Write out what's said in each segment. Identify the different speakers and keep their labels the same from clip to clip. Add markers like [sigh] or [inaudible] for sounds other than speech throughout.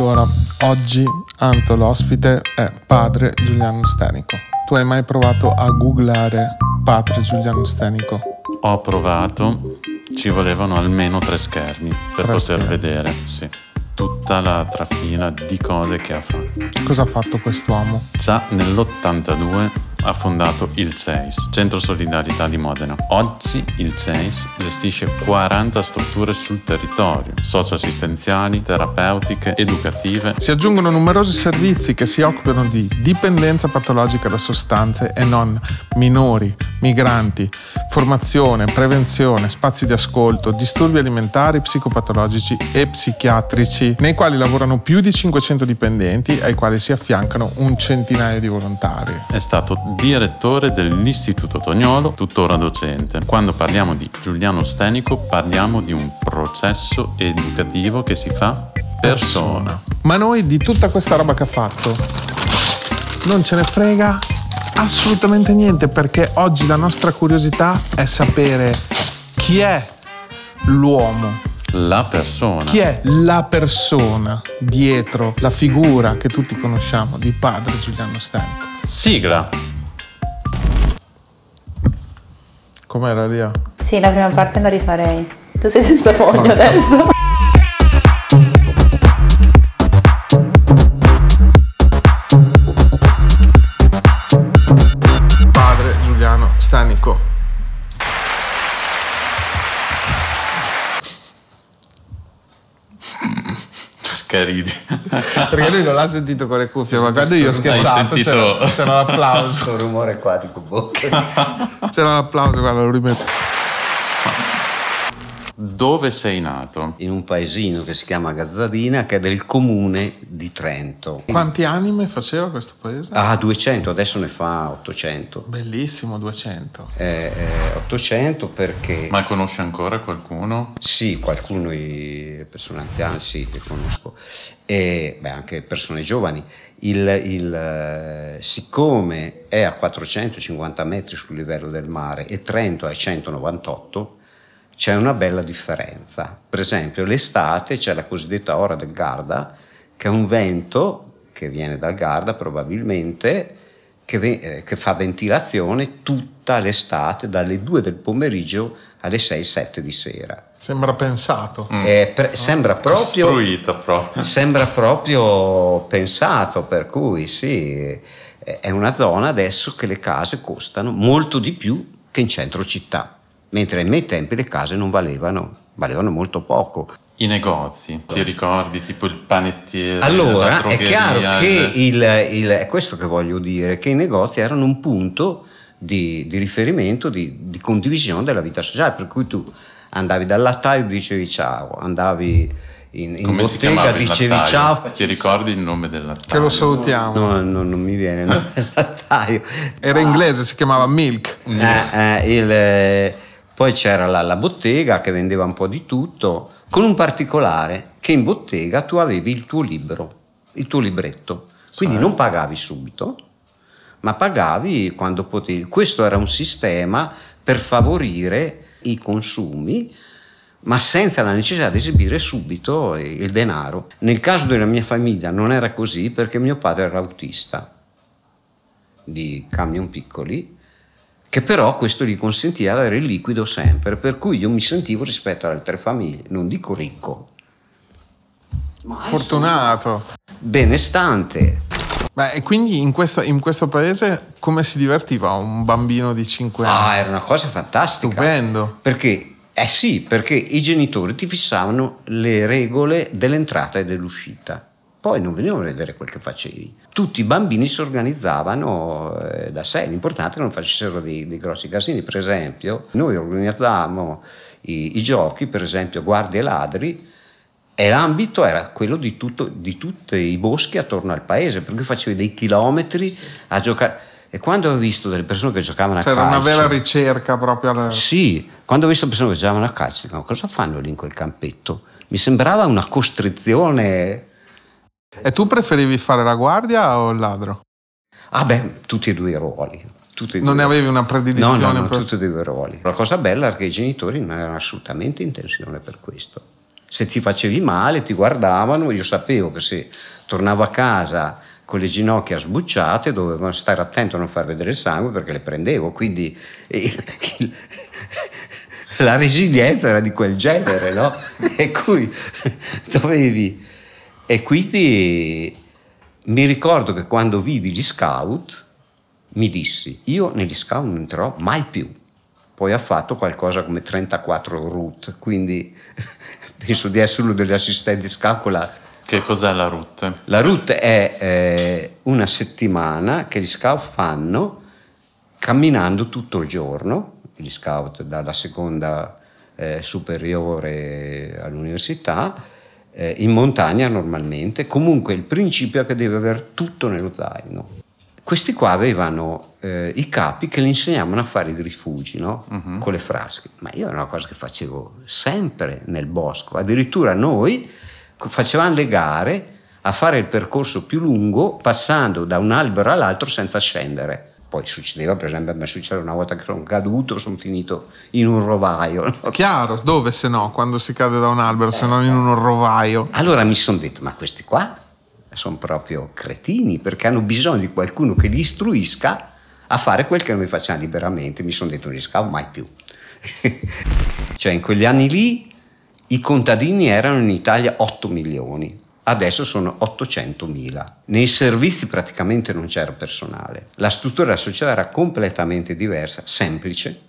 Speaker 1: Allora, oggi Anto l'ospite è padre Giuliano Stenico. Tu hai mai provato a googlare padre Giuliano Stenico?
Speaker 2: Ho provato, ci volevano almeno tre schermi per tre poter schermi. vedere, sì tutta la trafila di cose che ha fatto.
Speaker 1: Cosa ha fatto quest'uomo?
Speaker 2: Già nell'82 ha fondato il CEIS, Centro Solidarietà di Modena. Oggi il CEIS gestisce 40 strutture sul territorio, socioassistenziali, terapeutiche, educative. Si aggiungono
Speaker 1: numerosi servizi che si occupano di dipendenza patologica da sostanze e non minori, migranti, formazione, prevenzione, spazi di ascolto, disturbi alimentari, psicopatologici e psichiatrici, nei quali lavorano più di 500 dipendenti ai quali si affiancano un centinaio di volontari.
Speaker 2: È stato direttore dell'Istituto Tognolo, tuttora docente. Quando parliamo di Giuliano Stenico parliamo di un processo educativo che si fa persona.
Speaker 1: Ma noi di tutta questa roba che ha fatto non ce ne frega assolutamente niente perché oggi la nostra curiosità è sapere chi è l'uomo
Speaker 2: la persona. Chi è
Speaker 1: la persona dietro la figura che tutti conosciamo di padre Giuliano Stenico?
Speaker 2: Sigla.
Speaker 1: Com'era Lia?
Speaker 2: Sì, la prima parte la rifarei. Tu sei senza foglio Manca. adesso. Scaridi. [laughs]
Speaker 1: Perché lui non
Speaker 3: l'ha sentito con le cuffie, ma quando io ho scherzato sentito... c'era, c'era l'applauso. Un rumore qua di bocca.
Speaker 1: C'era l'applauso, guarda, lo rimetto.
Speaker 3: Dove sei nato? In un paesino che si chiama Gazzadina, che è del comune di Trento.
Speaker 1: Quanti anime faceva questo paese? Ah,
Speaker 3: 200, adesso ne fa 800.
Speaker 1: Bellissimo, 200.
Speaker 3: Eh, eh, 800 perché... Ma conosci ancora qualcuno? Sì, qualcuno, persone anziane, sì, le conosco. E beh, anche persone giovani. Il, il, eh, siccome è a 450 metri sul livello del mare e Trento è a 198, c'è una bella differenza. Per esempio, l'estate c'è la cosiddetta ora del Garda, che è un vento che viene dal Garda probabilmente, che, ve- eh, che fa ventilazione tutta l'estate, dalle 2 del pomeriggio alle 6-7 di sera.
Speaker 1: Sembra pensato.
Speaker 3: Eh, pre- sembra, proprio, Costruito proprio. sembra proprio pensato, per cui sì, è una zona adesso che le case costano molto di più che in centro città mentre ai miei tempi le case non valevano, valevano molto poco.
Speaker 2: I negozi, ti ricordi, tipo il panettiere? Allora, è chiaro che
Speaker 3: il, il, è questo che voglio dire, che i negozi erano un punto di, di riferimento, di, di, condivisione della vita sociale, per cui tu andavi dal lattaio e dicevi ciao, andavi in, in bottega, dicevi lattaio? ciao. Ti ricordi il nome del lattaio? Che lo salutiamo. No, no non mi viene il nome del lattaio. Era ah. inglese, si chiamava Milk. Eh, eh, il... Poi c'era la, la bottega che vendeva un po' di tutto, con un particolare che in bottega tu avevi il tuo libro, il tuo libretto. Quindi sì. non pagavi subito, ma pagavi quando potevi. Questo era un sistema per favorire i consumi, ma senza la necessità di esibire subito il denaro. Nel caso della mia famiglia non era così perché mio padre era autista di camion piccoli che però questo gli consentiva di avere il liquido sempre, per cui io mi sentivo rispetto alle altre famiglie, non dico ricco. Ma Fortunato.
Speaker 1: Benestante. Beh, e quindi in questo, in questo, paese come si divertiva un
Speaker 3: bambino di 5 ah, anni? Ah, era una cosa fantastica. Stupendo. Perché, eh sì, perché i genitori ti fissavano le regole dell'entrata e dell'uscita poi non venivano a vedere quel che facevi. Tutti i bambini si organizzavano eh, da sé, l'importante è che non facessero dei, dei, grossi casini. Per esempio, noi organizzavamo i, i giochi, per esempio guardie e ladri, e l'ambito era quello di, tutto, di tutti i boschi attorno al paese, per cui facevi dei chilometri a giocare. E quando ho visto delle persone che giocavano cioè a calcio... C'era una vera
Speaker 1: ricerca proprio... Alle...
Speaker 3: Sì, quando ho visto persone che giocavano a calcio, dico, cosa fanno lì in quel campetto? Mi sembrava una costrizione e tu preferivi fare la guardia o il ladro? Ah beh, tutti e due i ruoli. Due non ne avevi una predilezione? No, no, no per... tutti e due i ruoli. La cosa bella è che i genitori non erano assolutamente in tensione per questo. Se ti facevi male, ti guardavano, io sapevo che se tornavo a casa con le ginocchia sbucciate dovevo stare attento a non far vedere il sangue perché le prendevo, quindi eh, [laughs] la resilienza era di quel genere, no? [laughs] E cui dovevi e quindi mi ricordo che quando vidi gli scout mi dissi, io negli scout non entrerò mai più. Poi ha fatto qualcosa come 34 route, quindi [laughs] penso di essere uno degli assistenti scout
Speaker 2: che cos'è la route?
Speaker 3: La route è eh, una settimana che gli scout fanno camminando tutto il giorno, gli scout dalla seconda eh, superiore all'università, eh, in montagna normalmente, comunque il principio è che deve avere tutto nello zaino. Questi qua avevano eh, i capi che li insegnavano a fare i rifugi no? uh-huh. con le frasche, ma io era una cosa che facevo sempre nel bosco, addirittura noi facevamo le gare a fare il percorso più lungo passando da un albero all'altro senza scendere poi succedeva, per esempio, a me succedeva una volta che sono caduto, sono finito in un rovaio. No? Chiaro, dove se no, quando si cade da un albero, eh, se non in eh. un rovaio? Allora mi sono detto, ma questi qua sono proprio cretini, perché hanno bisogno di qualcuno che li istruisca a fare quel che noi facciamo liberamente. Mi sono detto, non riscavo mai più. [laughs] cioè, in quegli anni lì, i contadini erano in Italia 8 milioni, adesso sono 800.000. Nei servizi praticamente non c'era personale, la struttura della società era completamente diversa, semplice,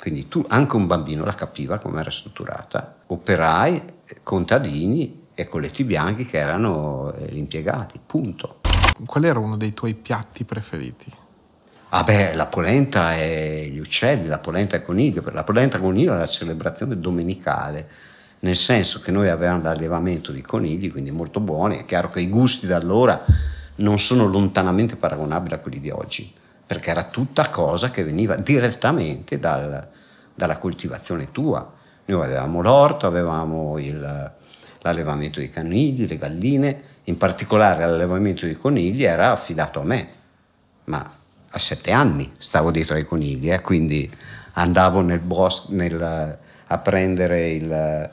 Speaker 3: quindi tu, anche un bambino la capiva come era strutturata, operai, contadini e colletti bianchi che erano eh, gli impiegati,
Speaker 1: punto. Qual era uno dei tuoi piatti preferiti?
Speaker 3: Ah beh, la polenta e gli uccelli, la polenta e coniglio, la polenta e coniglio è la celebrazione domenicale nel senso che noi avevamo l'allevamento di conigli, quindi molto buoni, è chiaro che i gusti da allora non sono lontanamente paragonabili a quelli di oggi, perché era tutta cosa che veniva direttamente dal, dalla coltivazione tua. Noi avevamo l'orto, avevamo il, l'allevamento dei conigli, le galline, in particolare l'allevamento dei conigli era affidato a me, ma a sette anni stavo dietro ai conigli, eh, quindi andavo nel bosco a prendere il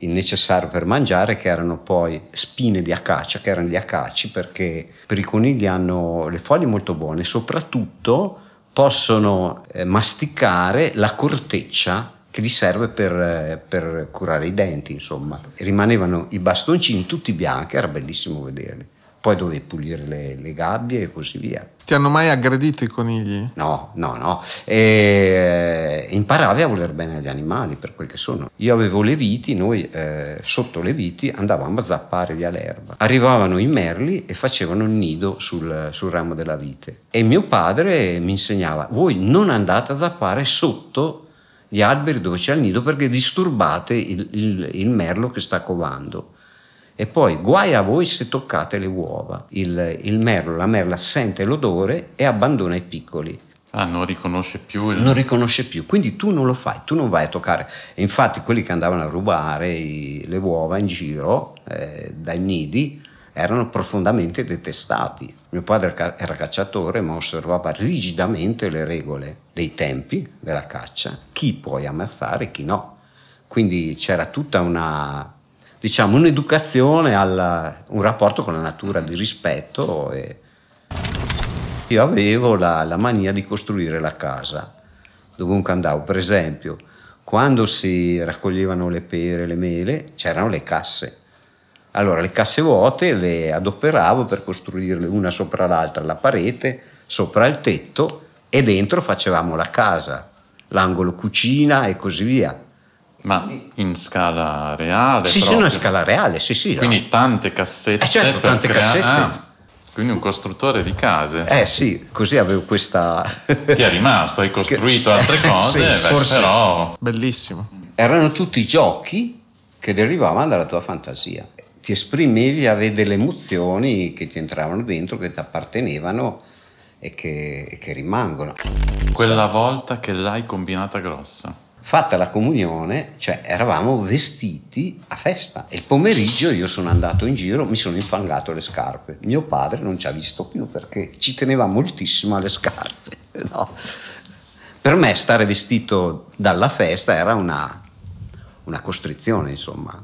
Speaker 3: il necessario per mangiare, che erano poi spine di acacia, che erano gli acaci, perché per i conigli hanno le foglie molto buone, soprattutto possono eh, masticare la corteccia che gli serve per, eh, per curare i denti, insomma. Rimanevano i bastoncini tutti bianchi, era bellissimo vederli poi dovevi pulire le, le, gabbie e così via.
Speaker 1: Ti hanno mai aggredito i conigli?
Speaker 3: No, no, no. E, eh, imparavi a voler bene agli animali per quel che sono. Io avevo le viti, noi eh, sotto le viti andavamo a zappare via l'erba. Arrivavano i merli e facevano il nido sul, sul ramo della vite. E mio padre mi insegnava, voi non andate a zappare sotto gli alberi dove c'è il nido perché disturbate il, il, il merlo che sta covando e poi guai a voi se toccate le uova. Il, il merlo, la merla sente l'odore e abbandona i piccoli. Ah, non riconosce più. Il... Non riconosce più, quindi tu non lo fai, tu non vai a toccare. E infatti quelli che andavano a rubare i, le uova in giro eh, dai nidi erano profondamente detestati. Mio padre era cacciatore ma osservava rigidamente le regole dei tempi della caccia, chi puoi ammazzare e chi no. Quindi c'era tutta una diciamo, un'educazione, alla, un rapporto con la natura di rispetto. E io avevo la, la mania di costruire la casa dovunque andavo. Per esempio, quando si raccoglievano le pere, e le mele, c'erano le casse. Allora le casse vuote le adoperavo per costruirle una sopra l'altra, la parete, sopra il tetto e dentro facevamo la casa, l'angolo cucina e così via. Ma in scala reale? Sì, proprio. sì, no, in scala reale, sì, sì. Quindi no.
Speaker 2: tante cassette. Eh certo, tante crea- cassette. Ah, quindi un costruttore di case. Eh
Speaker 3: sì, così avevo questa... [laughs] Ti
Speaker 2: è rimasto, hai costruito altre [laughs] cose, sì, beh, forse... però...
Speaker 3: Bellissimo. Erano tutti giochi che derivavano dalla tua fantasia. Ti esprimevi, avevi delle emozioni che ti entravano dentro, che ti appartenevano e che, e che rimangono.
Speaker 2: Quella volta che l'hai combinata grossa
Speaker 3: fatta la comunione, cioè eravamo vestiti a festa. E il pomeriggio io sono andato in giro, mi sono infangato le scarpe. Mio padre non ci ha visto più perché ci teneva moltissimo alle scarpe. [laughs] No. Per me stare vestito dalla festa era una, una costrizione, insomma.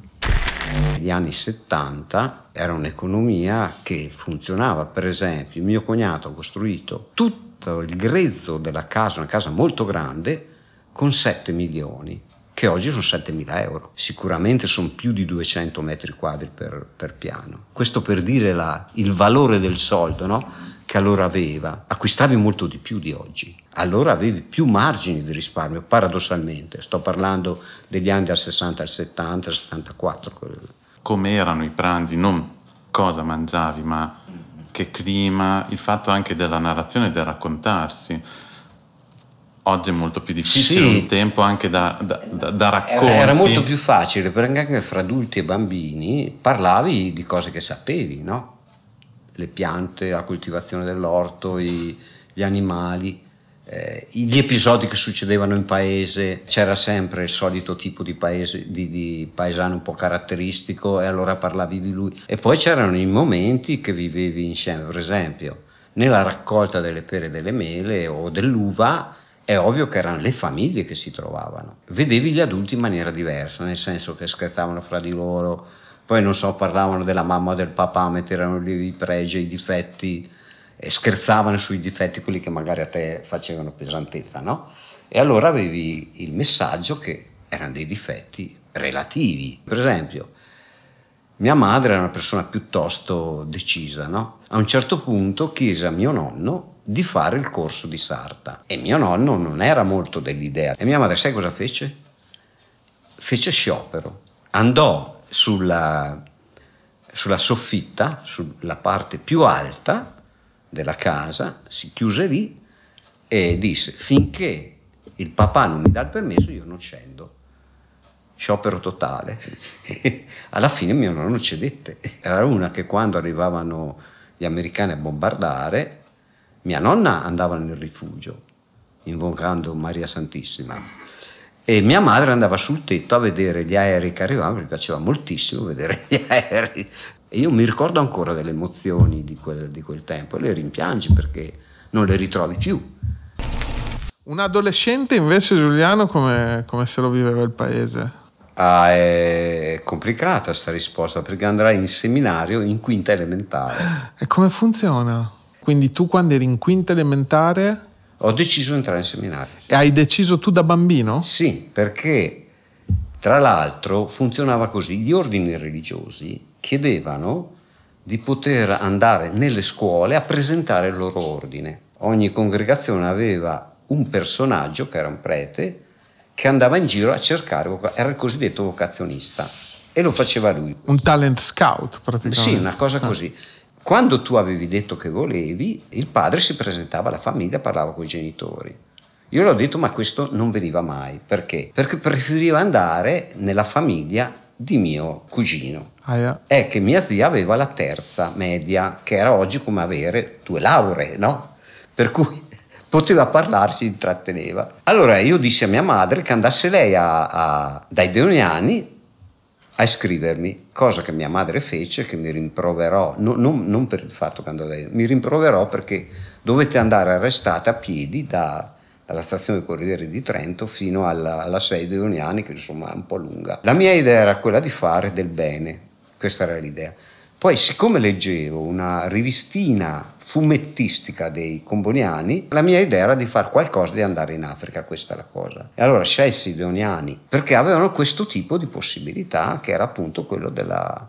Speaker 3: Negli anni 70 era un'economia che funzionava, per esempio, mio cognato ha costruito tutto il grezzo della casa, una casa molto grande, con 7 milioni, che oggi sono 7 mila euro. Sicuramente sono più di 200 metri quadri per, per piano. Questo per dire la, il valore del soldo, no? che allora aveva, acquistavi molto di più di oggi. Allora avevi più margini di risparmio, paradossalmente. Sto parlando degli anni dal 60 al 70, al 74.
Speaker 2: Come erano i pranzi, non cosa mangiavi, ma che clima, il fatto anche della narrazione e del raccontarsi.
Speaker 3: Oggi è molto più difficile, sì. un
Speaker 2: tempo anche da, da, da, da raccontare. Era molto più
Speaker 3: facile perché anche fra adulti e bambini parlavi di cose che sapevi, no? Le piante, la coltivazione dell'orto, i, gli animali, eh, gli episodi che succedevano in paese. C'era sempre il solito tipo di, paese, di, di paesano un po' caratteristico e allora parlavi di lui. E poi c'erano i momenti che vivevi insieme, per esempio, nella raccolta delle pere e delle mele o dell'uva è ovvio che erano le famiglie che si trovavano. Vedevi gli adulti in maniera diversa, nel senso che scherzavano fra di loro, poi non so, parlavano della mamma o del papà, mettevano lì i pregi, i difetti, e scherzavano sui difetti, quelli che magari a te facevano pesantezza, no? E allora avevi il messaggio che erano dei difetti relativi. Per esempio, mia madre era una persona piuttosto decisa, no? A un certo punto chiese a mio nonno di fare il corso di sarta. E mio nonno non era molto dell'idea. E mia madre, sai cosa fece? Fece sciopero. Andò sulla, sulla soffitta, sulla parte più alta della casa, si chiuse lì e disse finché il papà non mi dà il permesso io non scendo sciopero totale [laughs] alla fine mio nonno cedette era una che quando arrivavano gli americani a bombardare mia nonna andava nel rifugio, invocando Maria Santissima, e mia madre andava sul tetto a vedere gli aerei che arrivavano, mi piaceva moltissimo vedere gli aerei. E io mi ricordo ancora delle emozioni di quel, di quel tempo, e le rimpiangi perché non le ritrovi più.
Speaker 1: Un adolescente invece Giuliano come, come se lo viveva il paese?
Speaker 3: Ah, è complicata questa risposta perché andrai in seminario in quinta elementare.
Speaker 1: E come funziona? Quindi tu quando eri in quinta elementare...
Speaker 3: Ho deciso di entrare in seminario. E hai deciso tu da bambino? Sì, perché tra l'altro funzionava così. Gli ordini religiosi chiedevano di poter andare nelle scuole a presentare il loro ordine. Ogni congregazione aveva un personaggio, che era un prete, che andava in giro a cercare, era il cosiddetto vocazionista e lo faceva lui.
Speaker 1: Un talent scout praticamente. Sì, una cosa ah. così.
Speaker 3: Ah. Quando tu avevi detto che volevi, il padre si presentava alla famiglia, parlava con i genitori. Io l'ho detto, ma questo non veniva mai. Perché? Perché preferiva andare nella famiglia di mio cugino. Ah, yeah. È che mia zia aveva la terza media, che era oggi come avere due lauree, no? Per cui [laughs] poteva parlarci, intratteneva. Allora io dissi a mia madre che andasse lei a, a, dai Deoniani a iscrivermi cosa che mia madre fece, che mi rimproverò, no, non, non, per il fatto che andò lei, mi rimproverò perché dovete andare arrestata a piedi da, dalla stazione dei Corriere di Trento fino alla, alla sede di Uniani, che insomma è un po' lunga. La mia idea era quella di fare del bene, questa era l'idea. Poi, siccome leggevo una rivistina fumettistica dei comboniani, la mia idea era di fare qualcosa, di andare in Africa, questa è la cosa. E allora scelsi i doniani perché avevano questo tipo di possibilità, che era appunto quello della,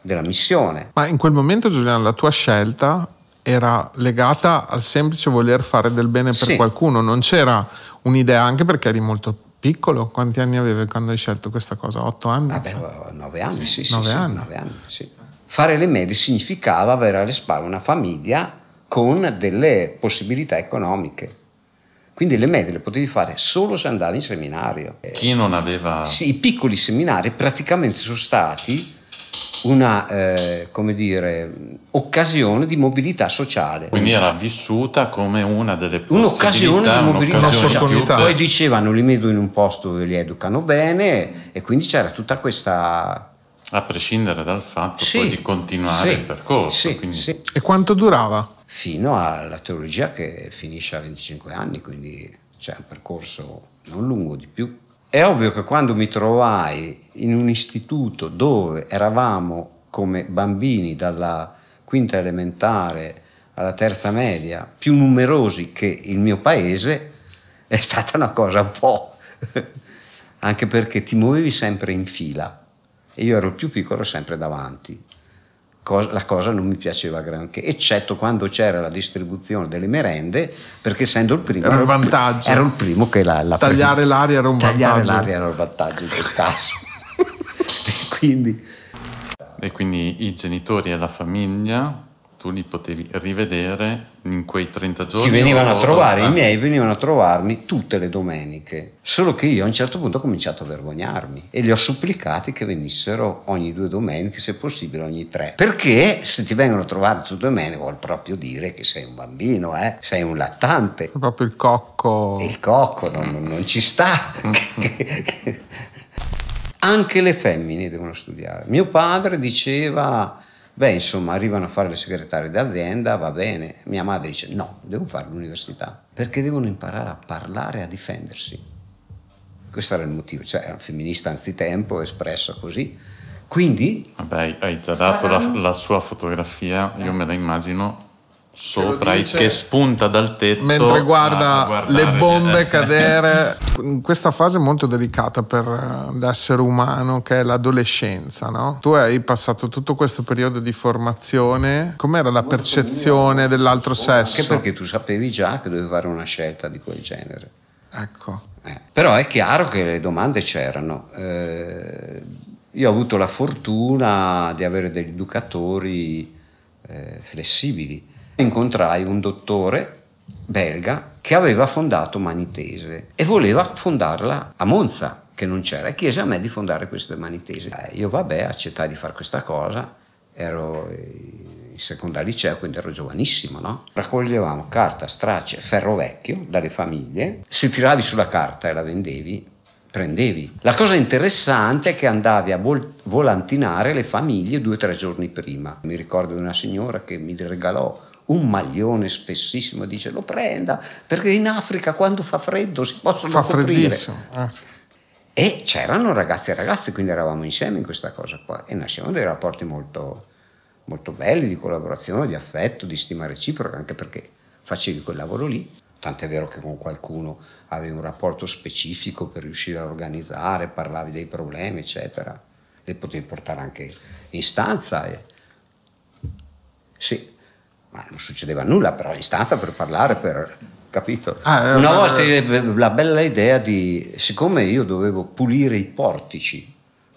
Speaker 3: della missione.
Speaker 1: Ma in quel momento, Giuliano, la tua scelta era legata al semplice voler fare del bene per sì. qualcuno, non c'era un'idea, anche perché eri molto piccolo, quanti anni avevi quando hai scelto questa cosa? Otto
Speaker 3: anni? Vabbè, nove anni, sì, sì, nove, sì, anni. nove anni, sì. Fare le medie significava avere alle spalle una famiglia con delle possibilità economiche. Quindi le medie le potevi fare solo se andavi in seminario.
Speaker 2: Chi non aveva... Sì,
Speaker 3: i piccoli seminari praticamente sono stati una, eh, come dire, occasione di mobilità sociale. Quindi era vissuta come una delle possibilità. Un'occasione di mobilità sociale. Poi dicevano li metto in un posto dove li educano bene e quindi c'era tutta questa a prescindere dal fatto sì, poi di continuare sì, il percorso.
Speaker 2: Sì, quindi...
Speaker 1: sì. E quanto durava?
Speaker 3: Fino alla teologia che finisce a 25 anni, quindi c'è cioè, un percorso non lungo di più. È ovvio che quando mi trovai in un istituto dove eravamo come bambini dalla quinta elementare alla terza media, più numerosi che il mio paese, è stata una cosa un po'... [laughs] anche perché ti muovevi sempre in fila e io ero il più piccolo sempre davanti. la cosa non mi piaceva granché, eccetto quando c'era la distribuzione delle merende, perché essendo il primo... Era un vantaggio. Ero il primo che la... la tagliare prima, l'aria era un tagliare vantaggio. Tagliare l'aria era un vantaggio in quel caso. e [laughs] [laughs] quindi...
Speaker 2: E quindi i genitori e la famiglia tu li potevi rivedere in quei 30 giorni. Ti venivano a trovare, da... i miei
Speaker 3: venivano a trovarmi tutte le domeniche, solo che io a un certo punto ho cominciato a vergognarmi e li ho supplicati che venissero ogni due domeniche, se possibile ogni tre, perché se ti vengono a trovare tutte le domeniche vuol proprio dire che sei un bambino, eh? sei un lattante. È proprio il cocco. Il cocco non, non ci sta. [laughs] Anche le femmine devono studiare. Mio padre diceva Beh, insomma, arrivano a fare le segretarie d'azienda, va bene. Mia madre dice no, devo fare l'università, perché devono imparare a parlare e a difendersi. Questo era il motivo, cioè era un femminista anzitempo, espressa così. Quindi... Vabbè, hai già dato faranno... la, la, sua fotografia, eh. io me
Speaker 2: la immagino sopra che, dice, che spunta dal tetto mentre guarda le bombe eh. cadere
Speaker 1: [laughs] in questa fase molto delicata per eh, l'essere umano che è l'adolescenza no? tu hai passato tutto questo periodo di formazione com'era la percezione dell'altro sesso anche perché
Speaker 3: tu sapevi già che dovevi fare una scelta di quel genere ecco eh. però è chiaro che le domande c'erano eh, io ho avuto la fortuna di avere degli educatori eh, flessibili incontrai un dottore belga che aveva fondato Manitese e voleva fondarla a Monza, che non c'era, e chiese a me di fondare queste Manitese. Eh, io vabbè, accettai di fare questa cosa, ero in seconda liceo, quindi ero giovanissimo, no? Raccoglievamo carta, strace, ferro vecchio dalle famiglie, se tiravi sulla carta e la vendevi, prendevi. La cosa interessante è che andavi a vol- volantinare le famiglie due o tre giorni prima. Mi ricordo di una signora che mi regalò un maglione spessissimo, dice lo prenda, perché in Africa quando fa freddo si possono fa coprire. Ah. E c'erano ragazzi e ragazze, quindi eravamo insieme in questa cosa qua e nascevano dei rapporti molto, molto belli di collaborazione, di affetto, di stima reciproca, anche perché facevi quel lavoro lì. Tant'è vero che con qualcuno avevi un rapporto specifico per riuscire a organizzare, parlavi dei problemi, eccetera. Li potevi portare anche in stanza. E... Sì, ma non succedeva nulla, però in stanza per parlare, per... capito? Ah, eh, Una volta la bella idea di, siccome io dovevo pulire i portici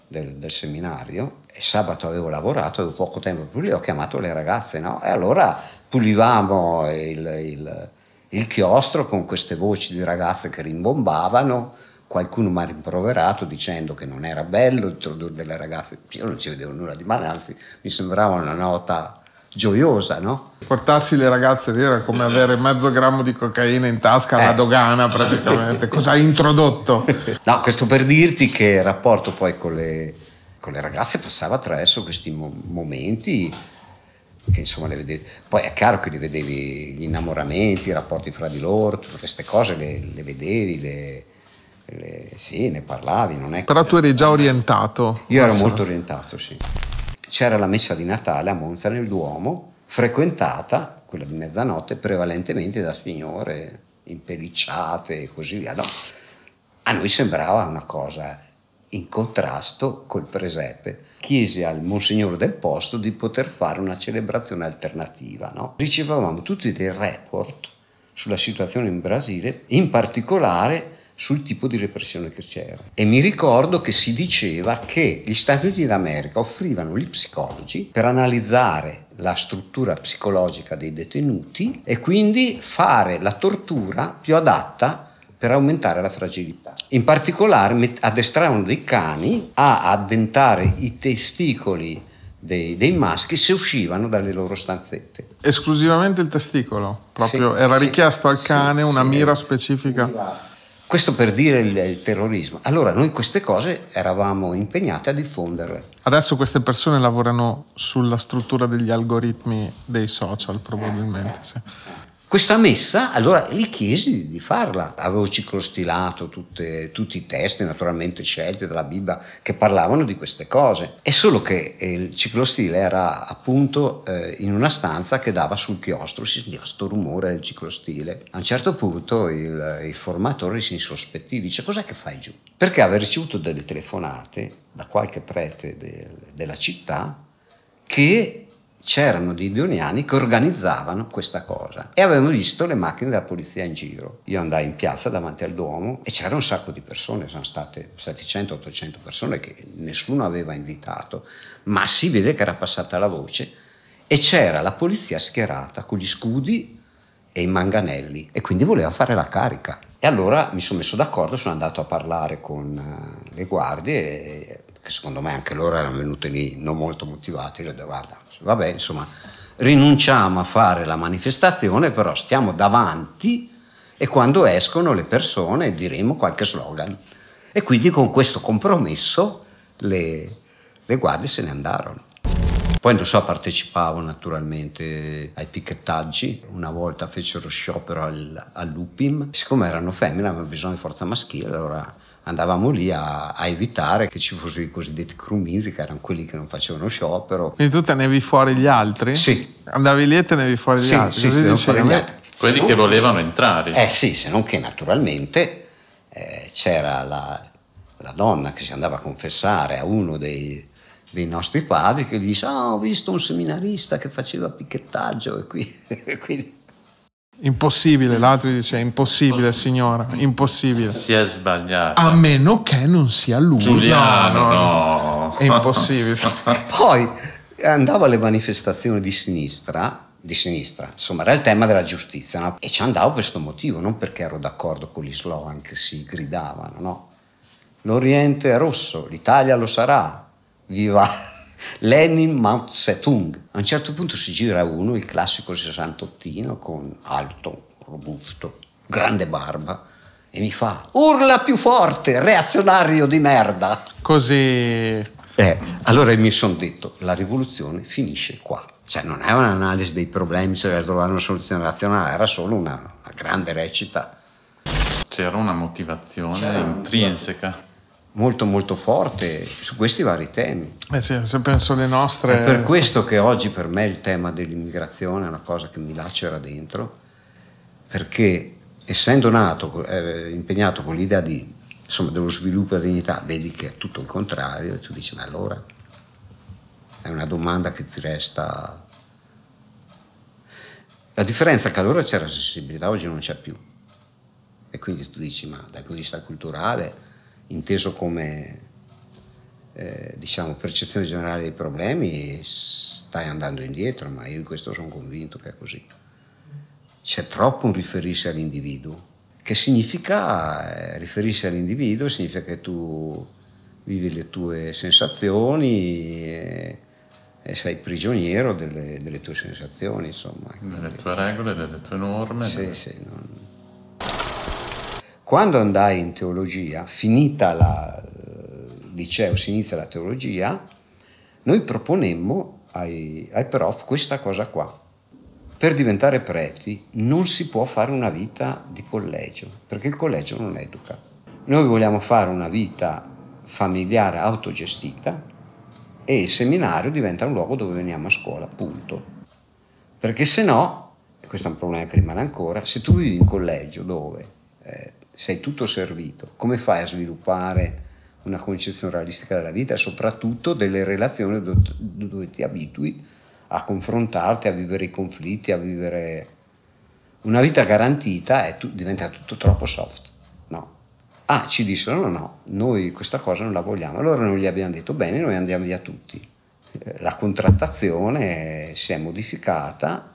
Speaker 3: del, del seminario, e sabato avevo lavorato, avevo poco tempo per pulire, ho chiamato le ragazze, no? E allora pulivamo il, il, il chiostro con queste voci di ragazze che rimbombavano, qualcuno mi ha rimproverato dicendo che non era bello introdurre delle ragazze, io non ci vedevo nulla di male, anzi mi sembrava una nota gioiosa, no?
Speaker 1: Portarsi le ragazze lì era come avere mezzo grammo di cocaina in tasca alla eh. dogana
Speaker 3: praticamente. [laughs] Cosa hai introdotto? No, questo per dirti che il rapporto poi con le, con le ragazze passava attraverso questi momenti che insomma le vedevi. Poi è chiaro che li vedevi gli innamoramenti, i rapporti fra di loro, tutte queste cose le, le vedevi, le, le, sì, ne parlavi. Non è Però tu eri già eh. orientato. Io ero molto orientato, sì c'era la messa di Natale a Monza nel Duomo, frequentata, quella di mezzanotte, prevalentemente da signore impellicciate e così via. No. A noi sembrava una cosa in contrasto col presepe. Chiese al monsignore del posto di poter fare una celebrazione alternativa. No? Ricevavamo tutti dei report sulla situazione in Brasile, in particolare sul tipo di repressione che c'era. E mi ricordo che si diceva che gli Stati Uniti d'America offrivano gli psicologi per analizzare la struttura psicologica dei detenuti e quindi fare la tortura più adatta per aumentare la fragilità. In particolare addestravano dei cani a addentare i testicoli dei, dei, maschi se uscivano dalle loro stanzette. Esclusivamente il testicolo, proprio sì, era sì, richiesto al cane sì, una mira specifica. Esatto. Questo per dire il, il, terrorismo. Allora noi queste cose eravamo impegnati a diffonderle.
Speaker 1: Adesso queste persone lavorano sulla struttura degli algoritmi dei
Speaker 3: social probabilmente. Sì. Questa messa, allora gli chiesi di farla. Avevo ciclostilato tutte, tutti i testi, naturalmente scelti dalla Bibbia, che parlavano di queste cose. È solo che eh, il ciclostile era appunto eh, in una stanza che dava sul chiostro, si sentiva questo rumore del ciclostile. A un certo punto il, il formatore si insospettì, dice cos'è che fai giù? Perché aveva ricevuto delle telefonate da qualche prete del, della città che c'erano dei doniani che organizzavano questa cosa e avevano visto le macchine della polizia in giro. Io andai in piazza davanti al Duomo e c'era un sacco di persone, sono state 700-800 persone che nessuno aveva invitato, ma si vede che era passata la voce e c'era la polizia schierata con gli scudi e i manganelli e quindi voleva fare la carica. E allora mi sono messo d'accordo, sono andato a parlare con eh, le guardie, che secondo me anche loro erano venute lì non molto motivate, io ho detto guarda cioè, vabbè, insomma, rinunciamo a fare la manifestazione, però stiamo davanti e quando escono le persone diremo qualche slogan. E quindi con questo compromesso le, le guardie se ne andarono. Poi non so, partecipavo naturalmente ai picchettaggi, una volta fecero sciopero al, all'Upim, siccome erano femmine avevano bisogno di forza maschile, allora andavamo lì a, a, evitare che ci fossero i cosiddetti crumiri, che erano quelli che non facevano sciopero.
Speaker 1: Quindi tu tenevi fuori gli altri? Sì. Andavi lì e tenevi fuori gli sì, altri? Sì, fuori gli altri.
Speaker 3: Quelli che volevano entrare. Eh sì, se non che naturalmente eh, c'era la, la donna che si andava a confessare a uno dei dei nostri padri che gli dice oh, ho visto un seminarista che faceva picchettaggio e qui, [laughs] quindi...
Speaker 1: Impossibile, l'altro gli dice impossibile signora,
Speaker 3: impossibile. Si è sbagliato. A
Speaker 1: meno che non sia lui. Giuliano, no. no,
Speaker 3: no. È impossibile. [laughs] Poi andavo alle manifestazioni di sinistra di sinistra, insomma era il tema della giustizia no? e ci andavo per questo motivo, non perché ero d'accordo con gli slogan che si gridavano, no? L'Oriente è rosso, l'Italia lo sarà, viva [laughs] Lenin Mao Zedong. A un certo punto si gira uno, il classico 68 con alto, robusto, grande barba, e mi fa urla più forte, reazionario di merda. Così... Eh, allora mi sono detto, la rivoluzione finisce qua. Cioè non è un'analisi dei problemi, cioè trovare una soluzione razionale, era solo una, una grande recita. C'era una motivazione C'era intrinseca. Una molto molto forte su questi vari temi.
Speaker 1: Eh sì, se penso alle nostre... È per
Speaker 3: questo che oggi per me il tema dell'immigrazione è una cosa che mi lacera dentro, perché essendo nato, eh, impegnato con l'idea di, insomma, dello sviluppo e della dignità, vedi che è tutto il contrario e tu dici ma allora è una domanda che ti resta... La differenza è che allora c'era sensibilità, oggi non c'è più. E quindi tu dici ma dal punto di vista culturale inteso come eh, diciamo, percezione generale dei problemi, stai andando indietro, ma io in questo sono convinto che è così. C'è troppo un riferirsi all'individuo, che significa eh, riferirsi all'individuo, significa che tu vivi le tue sensazioni. E, eh, e sei prigioniero delle, delle, tue sensazioni, insomma. Delle
Speaker 2: tue regole, delle tue norme. Sì, delle...
Speaker 3: sì, non quando andai in teologia, finita la eh, liceo, si inizia la teologia, noi proponemmo ai, ai prof questa cosa qua. Per diventare preti non si può fare una vita di collegio, perché il collegio non educa. Noi vogliamo fare una vita familiare autogestita e il seminario diventa un luogo dove veniamo a scuola, punto. Perché se no, questo è un problema che rimane ancora, se tu vivi in collegio dove eh, sei tutto servito, come fai a sviluppare una concezione realistica della vita e soprattutto delle relazioni dove ti abitui a confrontarti, a vivere i conflitti, a vivere una vita garantita e tu, diventa tutto troppo soft. No. Ah, ci dissero no, no, noi questa cosa non la vogliamo. Allora non gli abbiamo detto bene, noi andiamo via tutti. Eh, la contrattazione si è modificata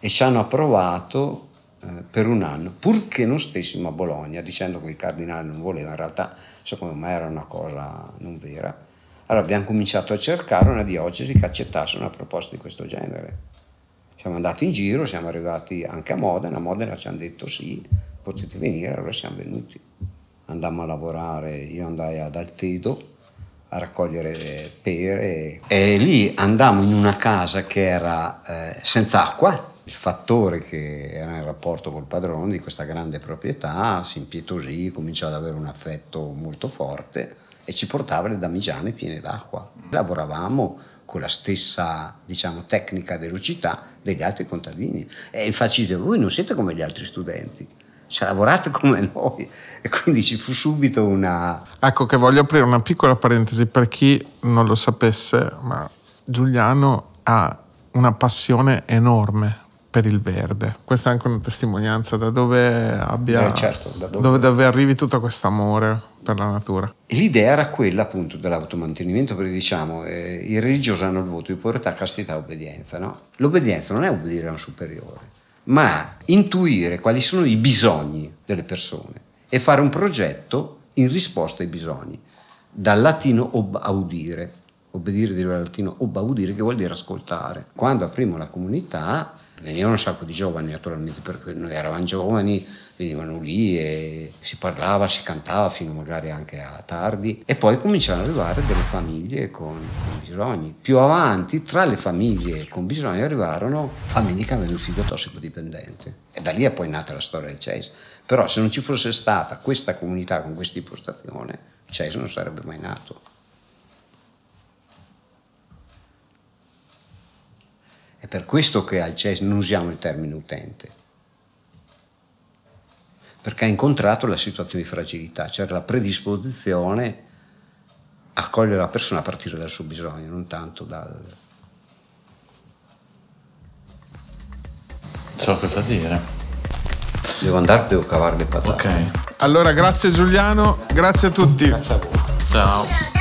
Speaker 3: e ci hanno approvato eh, per un anno, purché non stessimo a Bologna, dicendo che il cardinale non voleva, in realtà secondo me era una cosa non vera. Allora abbiamo cominciato a cercare una diocesi che accettasse una proposta di questo genere. Siamo andati in giro, siamo arrivati anche a Modena, a Modena ci hanno detto sì, potete venire, allora siamo venuti. Andammo a lavorare, io andai ad Altedo, a raccogliere pere e lì andammo in una casa che era eh, senza acqua il fattore che era in rapporto col padrone di questa grande proprietà si impietosì, cominciò ad avere un affetto molto forte e ci portava le damigiane piene d'acqua. Lavoravamo con la stessa diciamo, tecnica e velocità degli altri contadini. E infatti voi non siete come gli altri studenti, cioè lavorate come [laughs] noi. E quindi ci fu subito una... Ecco che voglio aprire una piccola parentesi per
Speaker 1: chi non lo sapesse, ma Giuliano ha una passione enorme per il verde. Questa è anche una testimonianza da dove abbia... Eh, certo, da dove... Dove,
Speaker 3: dove arrivi tutto questo amore per la natura. l'idea era quella appunto dell'automantenimento, perché diciamo, eh, i religiosi hanno il voto di povertà, castità, e obbedienza, no? L'obbedienza non è obbedire a un superiore, ma intuire quali sono i bisogni delle persone e fare un progetto in risposta ai bisogni. Dal latino ob audire, obbedire deriva dal latino obaudire che vuol dire ascoltare. Quando aprimo la comunità venivano un sacco di giovani naturalmente perché noi eravamo giovani, venivano lì e si parlava, si cantava fino magari anche a tardi e poi cominciavano ad arrivare delle famiglie con, con bisogni. Più avanti tra le famiglie con bisogni arrivarono famiglie che avevano un figlio tossicodipendente e da lì è poi nata la storia del CES. Però se non ci fosse stata questa comunità con questa impostazione, il CES non sarebbe mai nato. per questo che al CES non usiamo il termine utente, perché ha incontrato la situazione di fragilità, cioè la predisposizione a cogliere la persona a partire dal suo bisogno, non tanto dal... So cosa dire. Devo andare, devo cavare le patate.
Speaker 2: Ok.
Speaker 1: Allora, grazie Giuliano, grazie a tutti. Grazie a voi.
Speaker 2: Ciao.